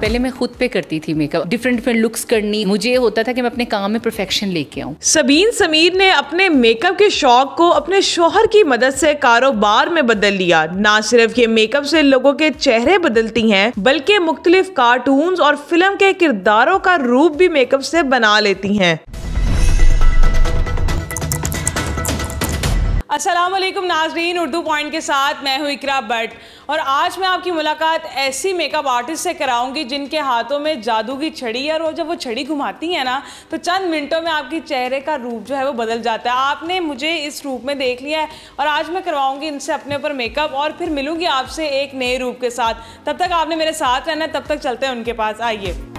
पहले मैं खुद पे करती थी मेकअप डिफरेंट डिफरेंट लुक्स करनी मुझे होता था कि मैं अपने काम में परफेक्शन लेके आऊँ सबीन समीर ने अपने मेकअप के शौक को अपने शोहर की मदद से कारोबार में बदल लिया ना सिर्फ ये मेकअप से लोगों के चेहरे बदलती हैं बल्कि मुख्तलिफ कार्टून और फिल्म के किरदारों का रूप भी मेकअप से बना लेती हैं अस्सलाम वालेकुम नाजरीन उर्दू पॉइंट के साथ मैं हूँ इकरा भट्ट और आज मैं आपकी मुलाकात ऐसी मेकअप आर्टिस्ट से कराऊंगी जिनके हाथों में जादू की छड़ी है और वो जब वो छड़ी घुमाती है ना तो चंद मिनटों में आपके चेहरे का रूप जो है वो बदल जाता है आपने मुझे इस रूप में देख लिया है और आज मैं करवाऊँगी इनसे अपने ऊपर मेकअप और फिर मिलूँगी आपसे एक नए रूप के साथ तब तक आपने मेरे साथ रहना तब तक चलते हैं उनके पास आइए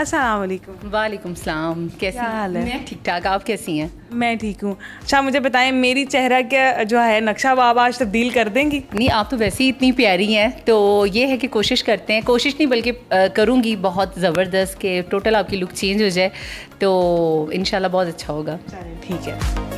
अस्सलाम वालेकुम सलाम कैसे हाल है मैं ठीक ठाक आप कैसी हैं मैं ठीक हूँ अच्छा मुझे बताएं मेरी चेहरा क्या जो है नक्शा आप आज तब्दील कर देंगी नहीं आप तो वैसे ही इतनी प्यारी हैं तो ये है कि कोशिश करते हैं कोशिश नहीं बल्कि करूँगी बहुत ज़बरदस्त कि टोटल आपकी लुक चेंज हो जाए तो इन बहुत अच्छा होगा ठीक है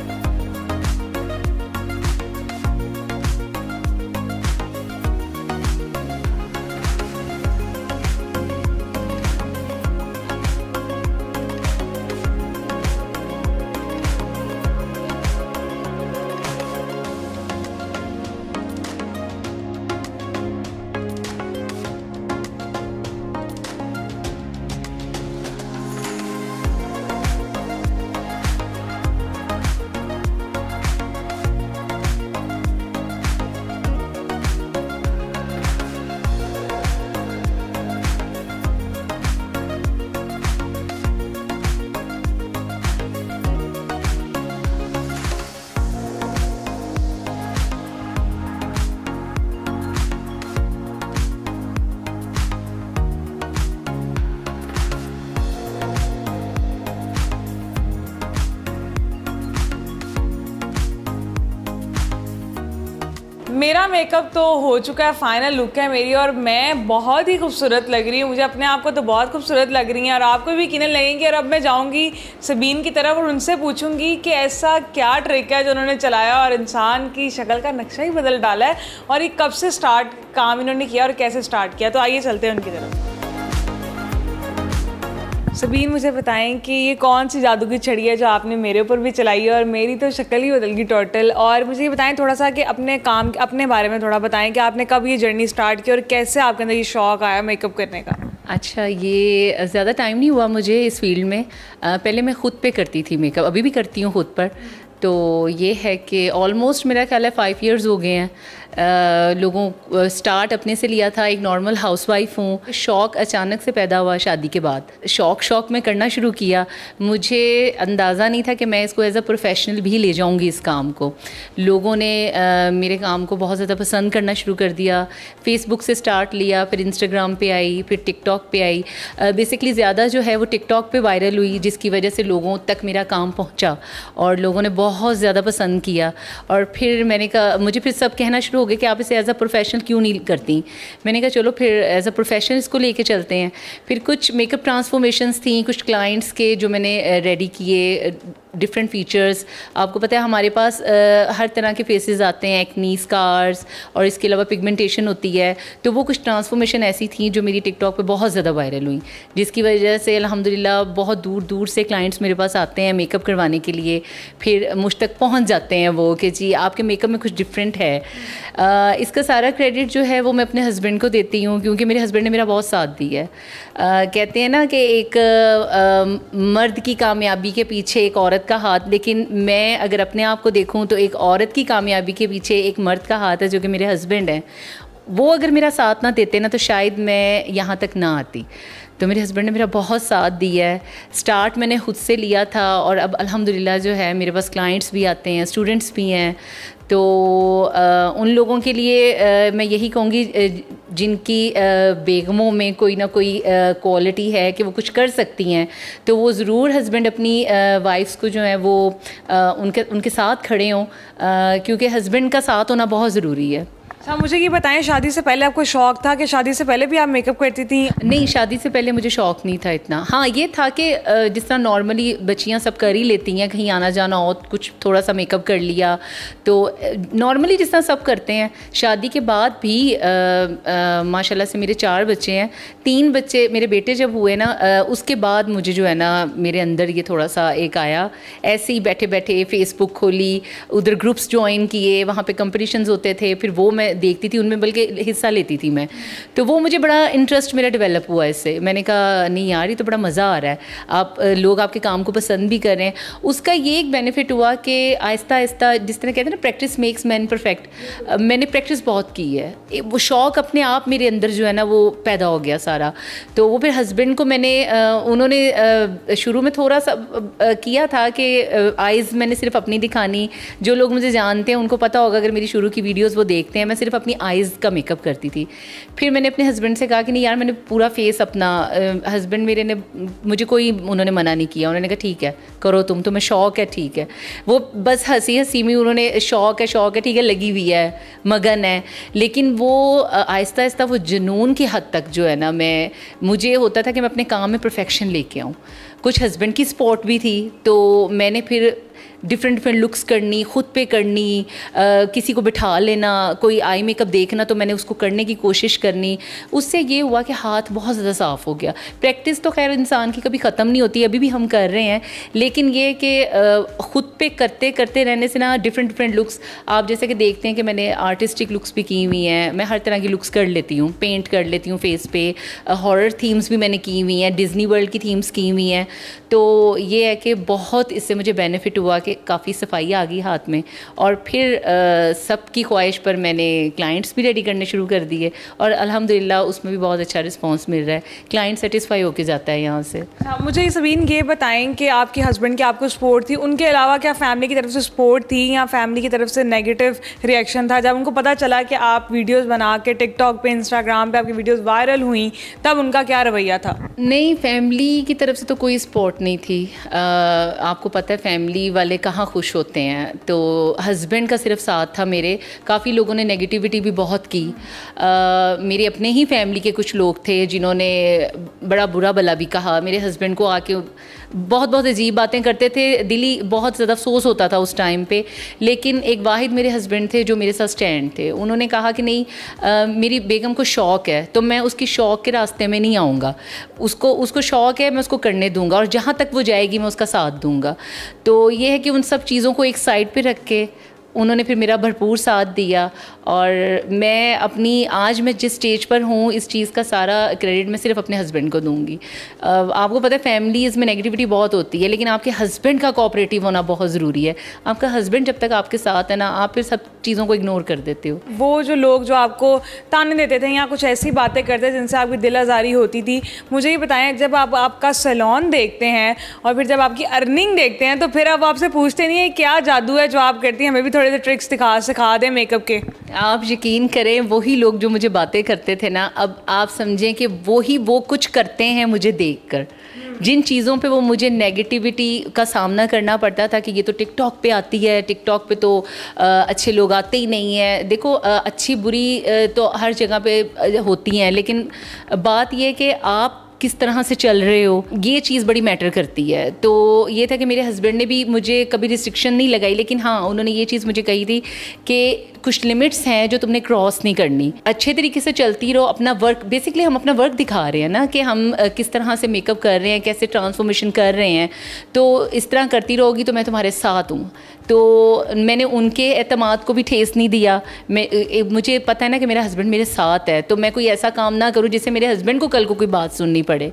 मेकअप तो हो चुका है फाइनल लुक है मेरी और मैं बहुत ही खूबसूरत लग रही हूँ मुझे अपने आप को तो बहुत खूबसूरत लग रही है और आपको भी किन लगेंगी और अब मैं जाऊँगी सबीन की तरफ और उनसे पूछूँगी कि ऐसा क्या ट्रिक है जो उन्होंने चलाया और इंसान की शक्ल का नक्शा ही बदल डाला है और ये कब से स्टार्ट काम इन्होंने किया और कैसे स्टार्ट किया तो आइए चलते हैं उनकी तरफ सबीन मुझे बताएं कि ये कौन सी जादू की छड़ी है जो आपने मेरे ऊपर भी चलाई है और मेरी तो शक्ल ही बदल गई टोटल और मुझे ये बताएं थोड़ा सा कि अपने काम अपने बारे में थोड़ा बताएं कि आपने कब ये जर्नी स्टार्ट की और कैसे आपके अंदर ये शौक़ आया मेकअप करने का अच्छा ये ज़्यादा टाइम नहीं हुआ मुझे इस फील्ड में आ, पहले मैं ख़ुद पे करती थी मेकअप अभी भी करती हूँ खुद पर तो ये है कि ऑलमोस्ट मेरा ख्याल है फ़ाइव ईयर्स हो गए हैं लोगों स्टार्ट अपने से लिया था एक नॉर्मल हाउसवाइफ हूँ शौक़ अचानक से पैदा हुआ शादी के बाद शौक़ शौक़ में करना शुरू किया मुझे अंदाज़ा नहीं था कि मैं इसको एज़ अ प्रोफेशनल भी ले जाऊँगी इस काम को लोगों ने आ, मेरे काम को बहुत ज़्यादा पसंद करना शुरू कर दिया फेसबुक से स्टार्ट लिया फिर इंस्टाग्राम पर आई फिर टिकटॉक पर आई बेसिकली ज़्यादा जो है वो टिकटॉक पर वायरल हुई जिसकी वजह से लोगों तक मेरा काम पहुँचा और लोगों ने बहुत ज़्यादा पसंद किया और फिर मैंने कहा मुझे फिर सब कहना शुरू हो गए कि आप इसे एज़ अ प्रोफेशनल क्यों नहीं करती मैंने कहा चलो फिर एज अ प्रोफेशनल इसको लेके चलते हैं फिर कुछ मेकअप ट्रांसफॉर्मेशंस थी कुछ क्लाइंट्स के जो मैंने रेडी किए डिफरेंट फीचर्स आपको पता है हमारे पास आ, हर तरह के फेसेस आते हैं एक्नी स्कार्स और इसके अलावा पिगमेंटेशन होती है तो वो कुछ ट्रांसफॉर्मेशन ऐसी थी जो मेरी टिकटॉक पे बहुत ज़्यादा वायरल हुई जिसकी वजह से अल्हम्दुलिल्लाह बहुत दूर दूर से क्लाइंट्स मेरे पास आते हैं मेकअप करवाने के लिए फिर मुझ तक पहुँच जाते हैं वो कि जी आपके मेकअप में कुछ डिफरेंट है इसका सारा क्रेडिट जो है वो मैं अपने हस्बैंड को देती हूँ क्योंकि मेरे हस्बैंड ने मेरा बहुत साथ दिया है कहते हैं ना कि एक मर्द की कामयाबी के पीछे एक औरत का हाथ लेकिन मैं अगर अपने आप को देखूँ तो एक औरत की कामयाबी के पीछे एक मर्द का हाथ है जो कि मेरे हस्बैंड हैं वो अगर मेरा साथ ना देते ना तो शायद मैं यहाँ तक ना आती तो मेरे हस्बैंड ने मेरा बहुत साथ दिया है स्टार्ट मैंने खुद से लिया था और अब अल्हम्दुलिल्लाह जो है मेरे पास क्लाइंट्स भी आते हैं स्टूडेंट्स भी हैं तो आ, उन लोगों के लिए आ, मैं यही कहूँगी जिनकी बेगमों में कोई ना कोई क्वालिटी है कि वो कुछ कर सकती हैं तो वो ज़रूर हस्बैंड अपनी वाइफ्स को जो है वो आ, उनके उनके साथ खड़े हों क्योंकि हस्बैंड का साथ होना बहुत ज़रूरी है अच्छा मुझे ये बताएं शादी से पहले आपको शौक था कि शादी से पहले भी आप मेकअप करती थी नहीं शादी से पहले मुझे शौक नहीं था इतना हाँ ये था कि जिस तरह नॉर्मली बच्चियाँ सब कर ही लेती हैं कहीं आना जाना हो कुछ थोड़ा सा मेकअप कर लिया तो नॉर्मली जिस तरह सब करते हैं शादी के बाद भी माशाला से मेरे चार बच्चे हैं तीन बच्चे मेरे बेटे जब हुए ना उसके बाद मुझे जो है ना मेरे अंदर ये थोड़ा सा एक आया ऐसे ही बैठे बैठे फेसबुक खोली उधर ग्रुप्स ज्वाइन किए वहाँ पर कंपटिशन होते थे फिर वो मैं देखती थी उनमें बल्कि हिस्सा लेती थी मैं तो वो मुझे बड़ा इंटरेस्ट मेरा डेवलप हुआ इससे मैंने कहा नहीं यार ये तो बड़ा मज़ा आ रहा है आप लोग आपके काम को पसंद भी कर रहे हैं उसका ये एक बेनिफिट हुआ कि आहिस्ता आहिस्ता जिस तरह कहते हैं ना प्रैक्टिस मेक्स मैन परफेक्ट मैंने प्रैक्टिस बहुत की है वो शौक़ अपने आप मेरे अंदर जो है ना वो पैदा हो गया सारा तो वो फिर हस्बैंड को मैंने उन्होंने शुरू में थोड़ा सा किया था कि आइज़ मैंने सिर्फ अपनी दिखानी जो लोग मुझे जानते हैं उनको पता होगा अगर मेरी शुरू की वीडियोज़ वो देखते हैं मैं सिर्फ अपनी आइज़ का मेकअप करती थी फिर मैंने अपने हस्बैंड से कहा कि नहीं यार मैंने पूरा फेस अपना हस्बैंड मेरे ने मुझे कोई उन्होंने मना नहीं किया उन्होंने कहा ठीक है करो तुम तुम्हें शौक है ठीक है वो बस हंसी हंसी में उन्होंने शौक है शौक है ठीक है लगी हुई है मगन है लेकिन वो आहिस्ता आहिस्ता वो जुनून की हद तक जो है ना मैं मुझे होता था कि मैं अपने काम में परफेक्शन लेके आऊँ कुछ हस्बैंड की सपोर्ट भी थी तो मैंने फिर डिफरेंट डिफरेंट लुक्स करनी ख़ुद पे करनी आ, किसी को बिठा लेना कोई आई मेकअप देखना तो मैंने उसको करने की कोशिश करनी उससे ये हुआ कि हाथ बहुत ज़्यादा साफ़ हो गया प्रैक्टिस तो खैर इंसान की कभी ख़त्म नहीं होती अभी भी हम कर रहे हैं लेकिन ये कि ख़ुद पे करते करते रहने से ना डिफरेंट डिफरेंट लुक्स आप जैसे कि देखते हैं कि मैंने आर्टिस्टिक लुक्स भी की हुई हैं मैं हर तरह की लुक्स कर लेती हूँ पेंट कर लेती हूँ फेस पे हॉर थीम्स भी मैंने की हुई हैं डिज़नी वर्ल्ड की थीम्स की हुई हैं तो ये है कि बहुत इससे मुझे बेनिफिट हुआ कि के काफ़ी सफाई आ गई हाथ में और फिर सबकी ख्वाहिश पर मैंने क्लाइंट्स भी रेडी करने शुरू कर दिए और अल्हम्दुलिल्लाह उसमें भी बहुत अच्छा रिस्पांस मिल रहा है क्लाइंट सेटिस्फाई होके जाता है यहाँ से अच्छा, मुझे सबीन ये बताएं कि आपके हस्बैंड की आपको सपोर्ट थी उनके अलावा क्या फैमिली की तरफ से सपोर्ट थी या फैमिली की तरफ से नेगेटिव रिएक्शन था जब उनको पता चला कि आप वीडियोस बना के टिकटॉक पे इंस्टाग्राम पे आपकी वीडियोस वायरल हुई तब उनका क्या रवैया था नहीं फैमिली की तरफ से तो कोई सपोर्ट नहीं थी आ, आपको पता है फैमिली वाले कहाँ खुश होते हैं तो हस्बैंड का सिर्फ साथ था मेरे काफ़ी लोगों ने नेगेटिविटी भी बहुत की आ, मेरे अपने ही फैमिली के कुछ लोग थे जिन्होंने बड़ा बुरा भला भी कहा मेरे हस्बैंड को आके बहुत बहुत अजीब बातें करते थे दिली बहुत ज़्यादा अफसोस होता था उस टाइम पे लेकिन एक वाहिद मेरे हस्बैंड थे जो मेरे साथ स्टैंड थे उन्होंने कहा कि नहीं आ, मेरी बेगम को शौक़ है तो मैं उसकी शौक़ के रास्ते में नहीं आऊँगा उसको उसको शौक़ है मैं उसको करने दूँगा और जहाँ तक वो जाएगी मैं उसका साथ दूँगा तो ये है कि उन सब चीज़ों को एक साइड पर रख के उन्होंने फिर मेरा भरपूर साथ दिया और मैं अपनी आज मैं जिस स्टेज पर हूँ इस चीज़ का सारा क्रेडिट मैं सिर्फ अपने हस्बैंड को दूँगी आपको पता है फैमिलीज़ में नेगेटिविटी बहुत होती है लेकिन आपके हस्बैंड का कोऑपरेटिव होना बहुत ज़रूरी है आपका हस्बैंड जब तक आपके साथ है ना आप फिर सब चीज़ों को इग्नोर कर देते हो वो जो लोग जो आपको ताने देते थे या कुछ ऐसी बातें करते जिनसे आपकी दिल आज़ारी होती थी मुझे ये बताएं जब आप आपका सलोन देखते हैं और फिर जब आपकी अर्निंग देखते हैं तो फिर अब आपसे पूछते नहीं है क्या जादू है जो आप करती हैं हमें भी थोड़े से ट्रिक्स दिखा सिखा दें मेकअप के आप यकीन करें वही लोग जो मुझे बातें करते थे ना अब आप समझें कि वही वो कुछ करते हैं मुझे देख कर जिन चीज़ों पे वो मुझे नेगेटिविटी का सामना करना पड़ता था कि ये तो टिकटॉक पे आती है टिकटॉक पे तो आ, अच्छे लोग आते ही नहीं है देखो आ, अच्छी बुरी तो हर जगह पे होती हैं लेकिन बात यह कि आप किस तरह से चल रहे हो ये चीज़ बड़ी मैटर करती है तो ये था कि मेरे हस्बैंड ने भी मुझे कभी रिस्ट्रिक्शन नहीं लगाई लेकिन हाँ उन्होंने ये चीज़ मुझे कही थी कि कुछ लिमिट्स हैं जो तुमने क्रॉस नहीं करनी अच्छे तरीके से चलती रहो अपना वर्क बेसिकली हम अपना वर्क दिखा रहे हैं ना कि हम किस तरह से मेकअप कर रहे हैं कैसे ट्रांसफॉर्मेशन कर रहे हैं तो इस तरह करती रहोगी तो मैं तुम्हारे साथ हूँ तो मैंने उनके अतमाद को भी ठेस नहीं दिया मैं मुझे पता है ना कि मेरा हस्बैंड मेरे साथ है तो मैं कोई ऐसा काम ना करूँ जिससे मेरे हस्बैंड को कल को कोई बात सुननी पड़े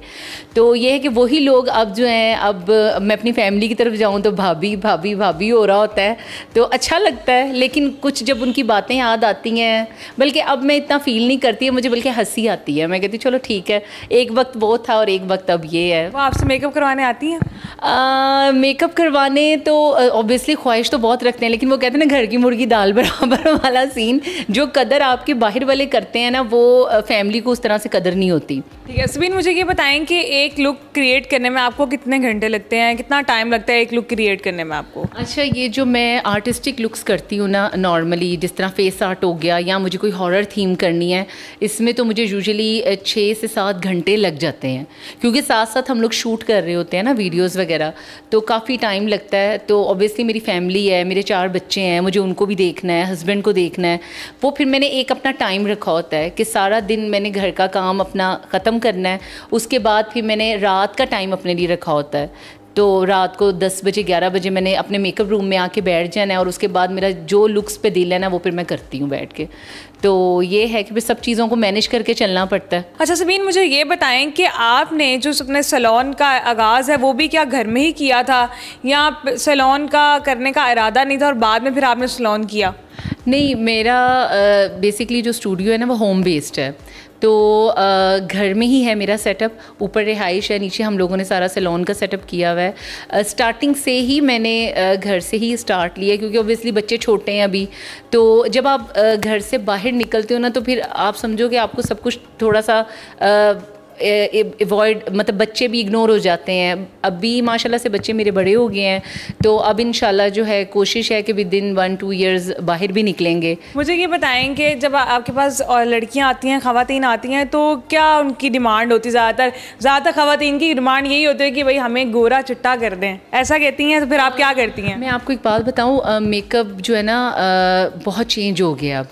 तो ये है कि वही लोग अब जो हैं अब मैं अपनी फैमिली की तरफ जाऊँ तो भाभी भाभी भाभी हो रहा होता है तो अच्छा लगता है लेकिन कुछ जब उनकी उनकी बातें याद आती हैं बल्कि अब मैं इतना फील नहीं करती है मुझे बल्कि हंसी आती है मैं कहती चलो ठीक है एक वक्त वो था और एक वक्त अब ये है वो आपसे मेकअप करवाने आती हैं मेकअप करवाने तो ऑब्वियसली ख्वाहिश तो बहुत रखते हैं लेकिन वो कहते हैं ना घर की मुर्गी दाल बराबर वाला सीन जो कदर आपके बाहर वाले करते हैं ना वो फैमिली को उस तरह से कदर नहीं होती ठीक है सुबीन मुझे ये बताएं कि एक लुक क्रिएट करने में आपको कितने घंटे लगते हैं कितना टाइम लगता है एक लुक क्रिएट करने में आपको अच्छा ये जो मैं आर्टिस्टिक लुक्स करती हूँ ना नॉर्मली जिस तरह फेस आर्ट हो गया या मुझे कोई हॉरर थीम करनी है इसमें तो मुझे यूजुअली छः से सात घंटे लग जाते हैं क्योंकि साथ साथ हम लोग शूट कर रहे होते हैं ना वीडियोस वगैरह तो काफ़ी टाइम लगता है तो ऑब्वियसली मेरी फैमिली है मेरे चार बच्चे हैं मुझे उनको भी देखना है हस्बैंड को देखना है वो फिर मैंने एक अपना टाइम रखा होता है कि सारा दिन मैंने घर का काम अपना ख़त्म करना है उसके बाद फिर मैंने रात का टाइम अपने लिए रखा होता है तो रात को दस बजे ग्यारह बजे मैंने अपने मेकअप रूम में आके बैठ जाना है और उसके बाद मेरा जो लुक्स पे दिल है ना वो फिर मैं करती हूँ बैठ के तो ये है कि फिर सब चीज़ों को मैनेज करके चलना पड़ता है अच्छा सबीन मुझे ये बताएं कि आपने जो अपने सलोन का आगाज़ है वो भी क्या घर में ही किया था या सलोन का करने का इरादा नहीं था और बाद में फिर आपने सलोन किया नहीं मेरा बेसिकली जो स्टूडियो है ना वो होम बेस्ड है तो घर में ही है मेरा सेटअप ऊपर रिहाइश है नीचे हम लोगों ने सारा सैलॉन का सेटअप किया हुआ है स्टार्टिंग से ही मैंने घर से ही स्टार्ट लिया क्योंकि ओबियसली बच्चे छोटे हैं अभी तो जब आप घर से बाहर निकलते हो ना तो फिर आप समझो कि आपको सब कुछ थोड़ा सा एवॉयड मतलब बच्चे भी इग्नोर हो जाते हैं अभी माशाल्लाह से बच्चे मेरे बड़े हो गए हैं तो अब इन जो है कोशिश है कि within one two years बाहर भी निकलेंगे मुझे ये बताएं कि जब आपके पास और लड़कियाँ आती हैं खातन आती हैं तो क्या उनकी डिमांड होती है ज़्यादातर ज़्यादातर खातन की डिमांड यही होती है कि भाई हमें गोरा चिट्टा कर दें ऐसा कहती हैं तो फिर आप क्या करती हैं मैं आपको एक बात बताऊँ मेकअप जो है ना बहुत चेंज हो गया अब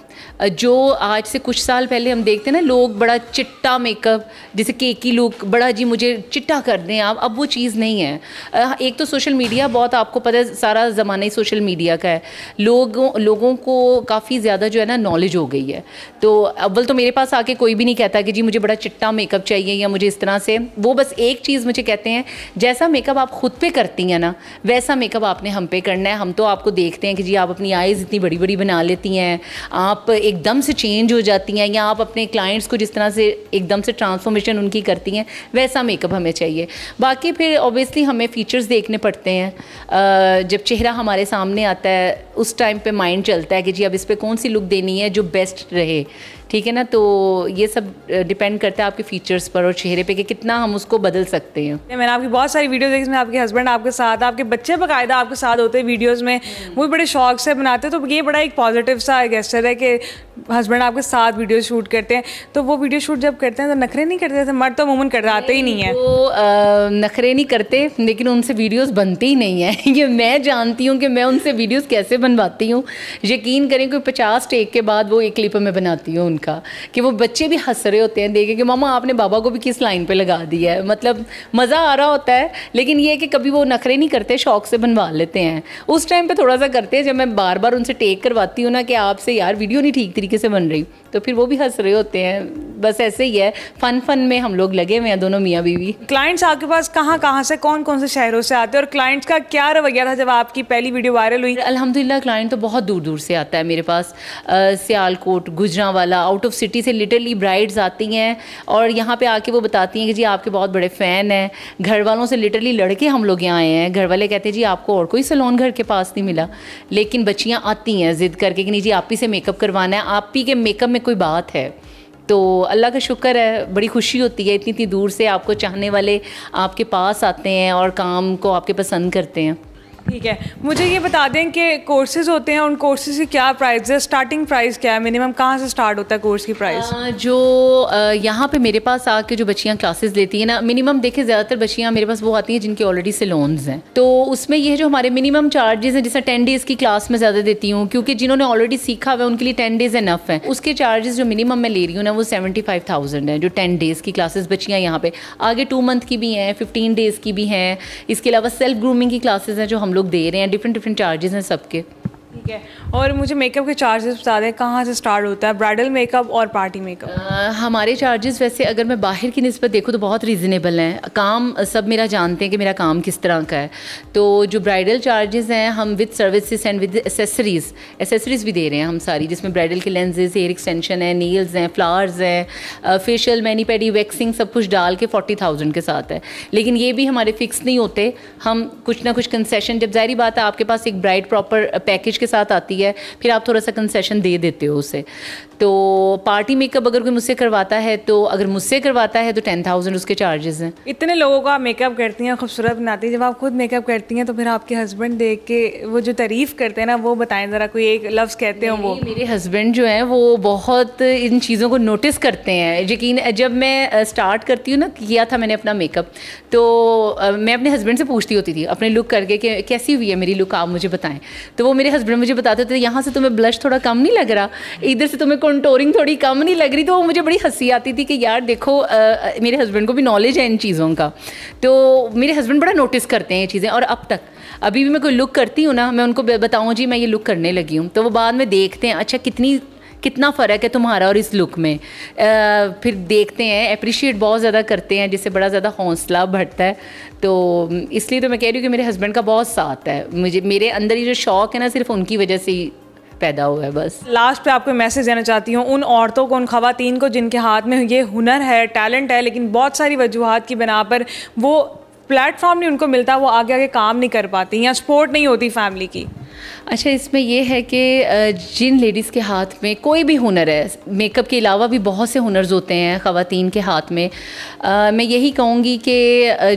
जो आज से कुछ साल पहले हम देखते हैं ना लोग बड़ा चिट्टा मेकअप जिसे सके की लुक बड़ा जी मुझे चिट्टा कर दें आप अब वो चीज़ नहीं है एक तो सोशल मीडिया बहुत आपको पता है सारा ज़माना ही सोशल मीडिया का है लोगों लोगों को काफ़ी ज़्यादा जो है ना नॉलेज हो गई है तो अव्वल तो मेरे पास आके कोई भी नहीं कहता कि जी मुझे बड़ा चिट्टा मेकअप चाहिए या मुझे इस तरह से वो बस एक चीज़ मुझे कहते हैं जैसा मेकअप आप ख़ुद पर करती हैं ना वैसा मेकअप आपने हम पे करना है हम तो आपको देखते हैं कि जी आप अपनी आइज़ इतनी बड़ी बड़ी बना लेती हैं आप एकदम से चेंज हो जाती हैं या आप अपने क्लाइंट्स को जिस तरह से एकदम से ट्रांसफॉर्मेशन उनकी करती हैं वैसा मेकअप हमें चाहिए बाकी फिर ऑब्वियसली हमें फ़ीचर्स देखने पड़ते हैं जब चेहरा हमारे सामने आता है उस टाइम पे माइंड चलता है कि जी अब इस पर कौन सी लुक देनी है जो बेस्ट रहे ठीक है ना तो ये सब डिपेंड करता है आपके फीचर्स पर और चेहरे पे कि कितना हम उसको बदल सकते हैं मैंने आपकी बहुत सारी वीडियो देखी जिसमें आपके हस्बैंड आपके साथ आपके बच्चे बाकायदा आपके साथ होते हैं वीडियोस में हम्म। वो बड़े शौक से बनाते हैं तो ये बड़ा एक पॉजिटिव सा गेस्टर है कि हस्बैंड आपके साथ वीडियो शूट करते हैं तो वो वीडियो शूट जब करते हैं तो नखरे नहीं करते थे मर्द तो मुमन आते ही नहीं है वो नखरे नहीं करते लेकिन उनसे वीडियोस बनते ही नहीं है ये मैं जानती हूँ कि मैं उनसे वीडियोस कैसे बनवाती हूँ यकीन करें कोई पचास टेक के बाद वो एक क्लिप में बनाती हूँ उनका का कि वो बच्चे भी हंस रहे होते हैं देखे कि मामा आपने बाबा को भी किस लाइन पे लगा दिया है मतलब मज़ा आ रहा होता है लेकिन ये कि कभी वो नखरे नहीं करते शौक से बनवा लेते हैं उस टाइम पर थोड़ा सा करते हैं जब मैं बार बार उनसे टेक करवाती हूँ ना कि आपसे यार वीडियो नहीं ठीक तरीके से बन रही तो फिर वो भी हंस रहे होते हैं बस ऐसे ही है फ़न फ़न में हम लोग लगे हुए हैं दोनों मियाँ बीवी क्लाइंट्स आपके पास कहाँ कहाँ से कौन कौन से शहरों से आते हैं और क्लाइंट्स का क्या रवैया था जब आपकी पहली वीडियो वायरल हुई अलहमदिल्ला क्लाइंट तो बहुत दूर दूर से आता है मेरे पास Sialkot Gujranwala out of city से लिटरली ब्राइड्स आती हैं और यहाँ पे आके वो बताती हैं कि जी आपके बहुत बड़े फ़ैन हैं घर वालों से लिटरली लड़के हम लोग यहाँ आए हैं घर वाले कहते हैं जी आपको और कोई सलोन घर के पास नहीं मिला लेकिन बच्चियाँ आती हैं ज़िद करके कि नहीं जी आप ही से मेकअप करवाना है आप ही के मेकअप में कोई बात है तो अल्लाह का शुक्र है बड़ी खुशी होती है इतनी इतनी दूर से आपको चाहने वाले आपके पास आते हैं और काम को आपके पसंद करते हैं ठीक है मुझे ये बता दें कि कोर्सेज होते हैं उन कोर्सेज की क्या प्राइस है स्टार्टिंग प्राइस क्या है मिनिमम कहाँ से स्टार्ट होता है कोर्स की प्राइस आ, जो यहाँ पे मेरे पास आके जो बच्चियाँ क्लासेस लेती हैं ना मिनिमम देखे ज़्यादातर बच्चियाँ मेरे पास वो आती हैं जिनके ऑलरेडी से लोन्स हैं तो उसमें यह जो हमारे मिनिमम चार्जेस हैं जैसे टेन डेज़ की क्लास में ज़्यादा देती हूँ क्योंकि जिन्होंने ऑलरेडी सीखा हुआ है उनके लिए टेन डेज़ एनफ है उसके चार्जेस जो मिनिमम मैं ले रही हूँ ना वो सेवेंटी फाइव थाउजेंड है जो टेन डेज़ की क्लासेस बच्चियाँ यहाँ पे आगे टू मंथ की भी हैं फिफ्टीन डेज़ की भी हैं इसके अलावा सेल्फ ग्रूमिंग की क्लासेज हैं जो हम लोग दे रहे हैं डिफरेंट डिफरेंट चार्जेस हैं सबके ठीक है और मुझे मेकअप के चार्जेस बता दें कहाँ से स्टार्ट होता है ब्राइडल मेकअप और पार्टी मेकअप हमारे चार्जेस वैसे अगर मैं बाहर की नस्बत देखूँ तो बहुत रीज़नेबल हैं काम सब मेरा जानते हैं कि मेरा काम किस तरह का है तो जो ब्राइडल चार्जेस हैं हम with services and with accessories accessories भी दे रहे हैं हम सारी जिसमें ब्राइडल के लेंजेज हेयर एक्सटेंशन है नील्स हैं फ्लावर्स हैं फेशियल मैनी पैडी वैक्सिंग सब कुछ डाल के फोर्टी थाउजेंड के साथ है लेकिन ये भी हमारे फिक्स नहीं होते हम कुछ ना कुछ कंसेशन जब जाहरी बात है आपके पास एक ब्राइड प्रॉपर पैकेज के साथ आती है फिर आप थोड़ा सा कंसेशन दे देते हो उसे तो पार्टी मेकअप अगर कोई मुझसे करवाता है तो अगर मुझसे करवाता है तो टेन थाउजेंड उसके चार्जेस हैं इतने लोगों को आप मेकअप करती हैं खूबसूरत बनाती हैं जब आप खुद मेकअप करती हैं तो फिर आपके हस्बैंड देख के वो जो तारीफ़ करते हैं ना वो बताएं ज़रा कोई एक लफ्ज़ कहते हो वो मेरे हस्बैंड जो हैं वो बहुत इन चीज़ों को नोटिस करते हैं यकीन जब मैं स्टार्ट करती हूँ ना किया था मैंने अपना मेकअप तो मैं अपने हस्बैंड से पूछती होती थी अपने लुक करके कि कैसी हुई है मेरी लुक आप मुझे बताएं तो वो मेरे हस्बैंड मुझे बताते थे यहाँ से तुम्हें ब्लश थोड़ा कम नहीं लग रहा इधर से तुम्हें कंटोरिंग थोड़ी कम नहीं लग रही तो वो मुझे बड़ी हंसी आती थी कि यार देखो आ, मेरे हस्बैंड को भी नॉलेज है इन चीज़ों का तो मेरे हस्बैंड बड़ा नोटिस करते हैं ये चीज़ें और अब तक अभी भी मैं कोई लुक करती हूँ ना मैं उनको बताऊँ जी मैं ये लुक करने लगी हूँ तो वो बाद में देखते हैं अच्छा कितनी कितना फ़र्क है तुम्हारा और इस लुक में आ, फिर देखते हैं अप्रिशिएट बहुत ज़्यादा करते हैं जिससे बड़ा ज़्यादा हौसला बढ़ता है तो इसलिए तो मैं कह रही हूँ कि मेरे हस्बैंड का बहुत साथ है मुझे मेरे अंदर ये जो शौक़ है ना सिर्फ उनकी वजह से ही पैदा हुआ है बस लास्ट पे आपको मैसेज देना चाहती हूँ उन औरतों को उन खातन को जिनके हाथ में ये हुनर है टैलेंट है लेकिन बहुत सारी वजूहत की बना पर वो प्लेटफॉर्म नहीं उनको मिलता वो आगे आगे काम नहीं कर पाती या सपोर्ट नहीं होती फैमिली की अच्छा इसमें यह है कि जिन लेडीज़ के हाथ में कोई भी हुनर है मेकअप के अलावा भी बहुत से हुनर्स होते हैं ख़वान के हाथ में आ, मैं यही कहूँगी कि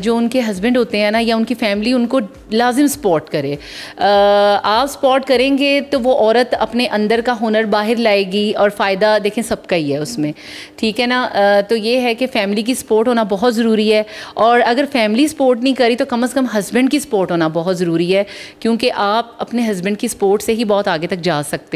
जो उनके हस्बैंड होते हैं ना या उनकी फैमिली उनको लाजिम सपोर्ट करे आ, आप सपोर्ट करेंगे तो वो औरत अपने अंदर का हुनर बाहर लाएगी और फ़ायदा देखें सबका ही है उसमें ठीक है ना आ, तो ये है कि फ़ैमिली की सपोर्ट होना बहुत ज़रूरी है और अगर फैमिली सपोर्ट नहीं करी तो कम अज़ कम हस्बैंड की सपोर्ट होना बहुत ज़रूरी है क्योंकि आप अपने हस्बैंड की सपोर्ट से ही बहुत आगे तक जा सकते हो